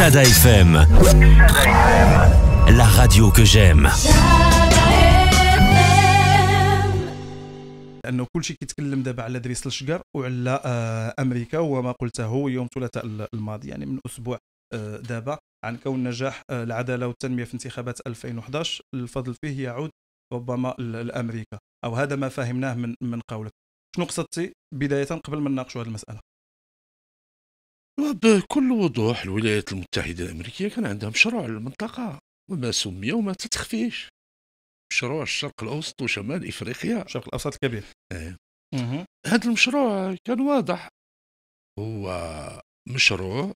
Chada FM. La radio que j'aime. لانه كل شيء كيتكلم دابا على دريس الشقر وعلى آه، امريكا وما قلته يوم الثلاثاء الماضي يعني من اسبوع آه، دابا عن كون نجاح آه، العداله والتنميه في انتخابات 2011 الفضل فيه يعود ربما لامريكا او هذا ما فهمناه من من قولك شنو قصدتي بدايه قبل ما نناقشوا هذه المساله وبكل وضوح الولايات المتحدة الأمريكية كان عندها مشروع للمنطقة وما سمي وما تتخفيش مشروع الشرق الأوسط وشمال إفريقيا الشرق الأوسط الكبير آه. هذا المشروع كان واضح هو مشروع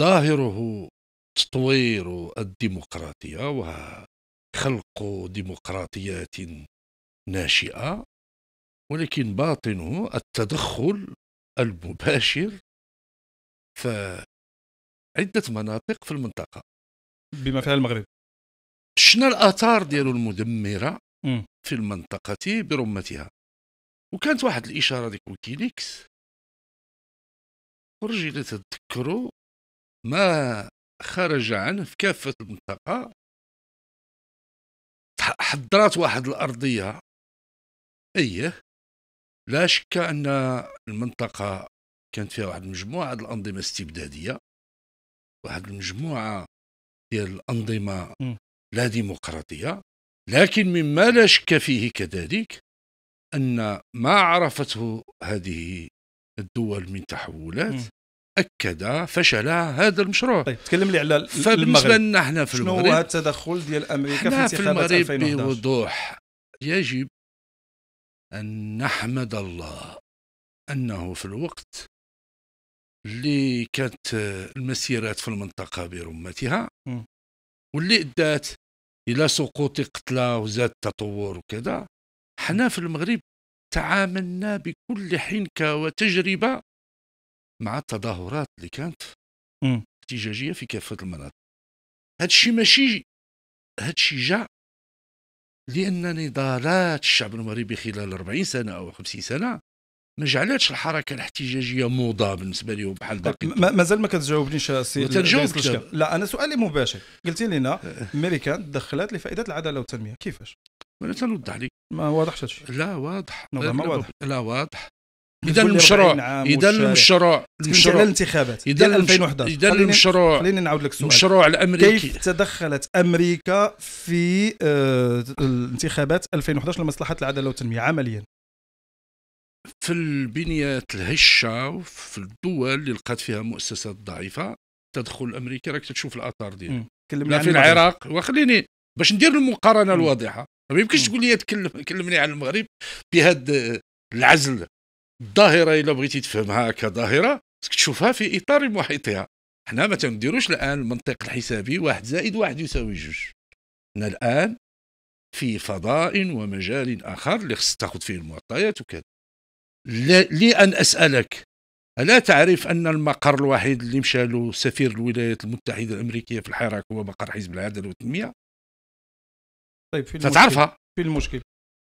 ظاهره تطوير الديمقراطية وخلق ديمقراطيات ناشئة ولكن باطنه التدخل المباشر في عده مناطق في المنطقه بما فيها المغرب شنا الاثار ديالو المدمره في المنطقه برمتها وكانت واحد الاشاره ديك ويكيليكس خرج الى تذكروا ما خرج عنه في كافه المنطقه حضرات واحد الارضيه ايه لا شك ان المنطقه كانت فيها واحد المجموعه ديال الانظمه استبداديه واحد المجموعه ديال الانظمه لا ديمقراطيه لكن مما لا شك فيه كذلك ان ما عرفته هذه الدول من تحولات م. اكد فشل هذا المشروع طيب تكلم لي على فبالنسبه لنا احنا في المغرب شنو هو التدخل ديال امريكا في انتخابات 2011 بوضوح يجب ان نحمد الله انه في الوقت اللي كانت آه، المسيرات في المنطقه برمتها واللي ادات الى سقوط قتلى وزاد التطور وكذا حنا في المغرب تعاملنا بكل حنكه وتجربه مع التظاهرات اللي كانت احتجاجيه في كافه المناطق هذا الشيء ماشي هذا الشيء جاء لان نضالات الشعب المغربي خلال 40 سنه او 50 سنه ما جعلتش الحركه الاحتجاجيه موضه بالنسبه لهم بحال باقي مازال ما كتجاوبنيش سي لا انا سؤالي مباشر قلتي لنا أه. امريكان تدخلت لفائده العداله والتنميه كيفاش؟ انا تنوضح لك ما واضحش هادشي لا واضح ما واضح لا واضح اذا المشروع اذا المشروع المشروع الانتخابات اذا 2011 اذا المشروع خليني نعاود لك السؤال المشروع الامريكي كيف تدخلت امريكا في آه، الانتخابات 2011 لمصلحه العداله والتنميه عمليا في البنيات الهشه وفي الدول اللي لقات فيها مؤسسات ضعيفه تدخل امريكا راك تشوف الاثار ديالها لا في العراق وخليني باش ندير المقارنه الواضحه ما يمكنش تقول لي كلمني عن المغرب بهذا العزل الظاهره الا بغيتي تفهمها كظاهره تشوفها في اطار محيطها حنا ما تنديروش الان المنطق الحسابي واحد زائد واحد يساوي جوج حنا الان في فضاء ومجال اخر اللي خص تاخذ فيه المعطيات وكذا لي أن أسألك ألا تعرف أن المقر الوحيد اللي مشى له سفير الولايات المتحدة الأمريكية في الحراك هو مقر حزب العدل والتنمية؟ طيب في تتعرفها في المشكل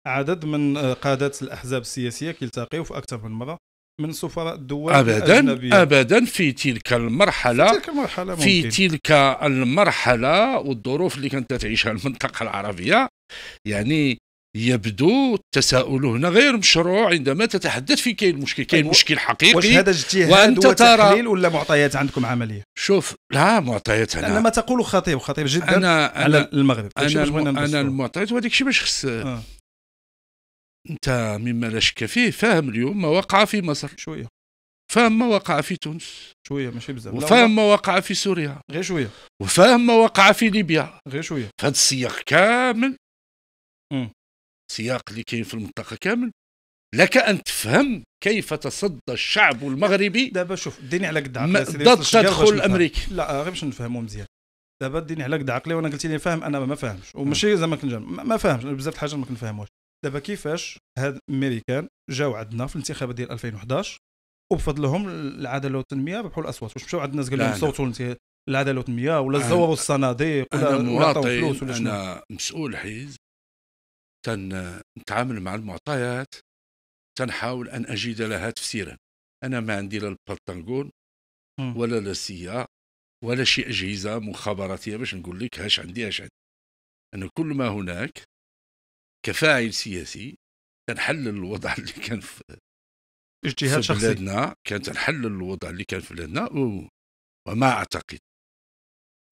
عدد من آه، قادة الأحزاب السياسية كيلتقيوا في أكثر من مرة من سفراء الدول ابدا الأجنبية. ابدا في تلك المرحله في تلك المرحله ممكن. في تلك المرحله والظروف اللي كانت تعيشها المنطقه العربيه يعني يبدو التساؤل هنا غير مشروع عندما تتحدث في كاين مشكل كاين طيب، مشكل حقيقي واش هذا اجتهاد وتحليل ولا معطيات عندكم عمليه شوف لا معطيات انا ما تقول خطير خطير جدا أنا على أنا المغرب طيب، انا انا المعطيات وهذيك الشيء باش خص آه. انت مما لا شك فيه فاهم اليوم ما وقع في مصر شويه فاهم ما وقع في تونس شويه ماشي بزاف وفاهم ما وقع في سوريا غير شويه وفاهم ما وقع في ليبيا غير شويه في هذا السياق كامل م. السياق اللي كاين في المنطقه كامل لك ان تفهم كيف تصدى الشعب المغربي دابا شوف ديني على قد عقلي ضد تدخل الامريكي لا غير باش نفهمو مزيان دابا ديني على قد عقلي وانا قلت لي فاهم انا ما فاهمش وماشي زعما كنجم ما فاهمش بزاف الحاجات ما كنفهموش دابا كيفاش هاد الامريكان جاو عندنا في الانتخابات ديال 2011 وبفضلهم العداله والتنميه ربحوا الاصوات واش مشاو عند الناس قال لهم صوتوا العداله والتنميه ولا زوروا الصناديق ولا مواطن ولا شنو انا مسؤول حيز تنتعامل مع المعطيات تنحاول أن أجد لها تفسيرا أنا ما عندي لا البلتنجون ولا للسيا ولا شي أجهزة مخابراتية باش نقول لك هاش عندي هاش عندي أنا كل ما هناك كفاعل سياسي تنحلل الوضع اللي كان في اجتهاد في شخصي بلادنا كان تنحلل الوضع اللي كان في بلادنا وما أعتقد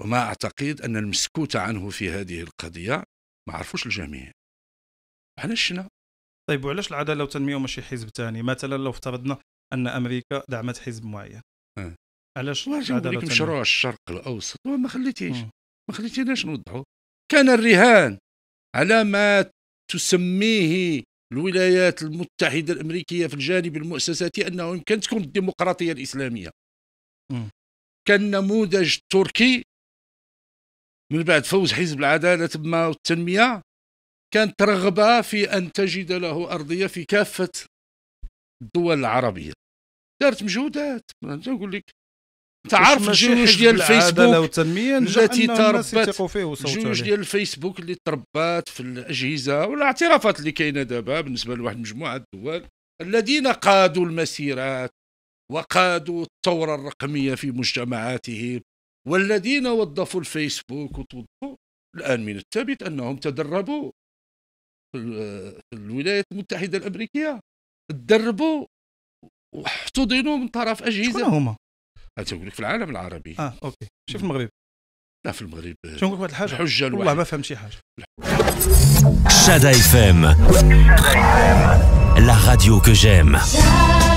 وما أعتقد أن المسكوت عنه في هذه القضية ما عرفوش الجميع بحال شنا طيب وعلاش العداله والتنميه وماشي حزب ثاني مثلا لو افترضنا ان امريكا دعمت حزب معين أه. علاش العداله مشروع الشرق الاوسط وما خليتيش ما خليتيناش نوضحوا كان الرهان على ما تسميه الولايات المتحدة الأمريكية في الجانب المؤسساتي أنه يمكن تكون الديمقراطية الإسلامية م. كان نموذج تركي من بعد فوز حزب العدالة تما والتنمية كانت رغبة في أن تجد له أرضية في كافة الدول العربية دارت مجهودات نقول لك انت عارف الجيوش ديال الفيسبوك التي تربت الجيوش ديال الفيسبوك اللي تربات في الاجهزه والاعترافات اللي كاينه دابا بالنسبه لواحد مجموعه الدول الذين قادوا المسيرات وقادوا الثوره الرقميه في مجتمعاتهم والذين وظفوا الفيسبوك وتوظفوا الان من الثابت انهم تدربوا في الولايات المتحده الامريكيه تدربوا واحتضنوا من طرف اجهزه شكون هما؟ تنقول لك في العالم العربي اه اوكي شوف المغرب لا في المغرب شنو نقول واحد الحاجه الحجه الواحد والله ما فهمت شي حاجه شادا اف ام لا راديو كو جيم